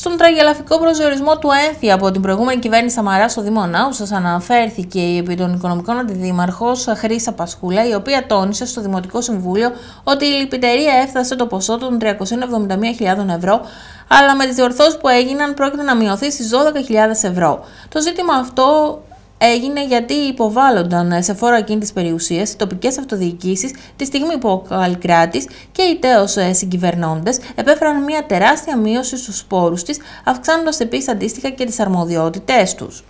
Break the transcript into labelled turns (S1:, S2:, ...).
S1: Στον τραγελαφικό προσδιορισμό του ΑΕΝΘΙ από την προηγούμενη κυβέρνηση Σαμαρά στο Δήμο Νάου, σας αναφέρθηκε η επί των οικονομικών αντιδήμαρχος Χρήσα Πασχούλα, η οποία τόνισε στο Δημοτικό Συμβούλιο ότι η λυπητερία έφτασε το ποσό των 371.000 ευρώ, αλλά με τις διορθώσεις που έγιναν πρόκειται να μειωθεί στις 12.000 ευρώ. Το ζήτημα αυτό έγινε γιατί υποβάλλονταν σε φόρο ακίνητη περιουσίας οι τοπικές αυτοδιοικήσεις τη στιγμή που ο Καλκράτης και οι τέος ε, συγκυβερνώντες επέφεραν μια τεράστια μείωση στους σπόρους της, αυξάνοντας επίσης αντίστοιχα και τις αρμοδιότητες τους.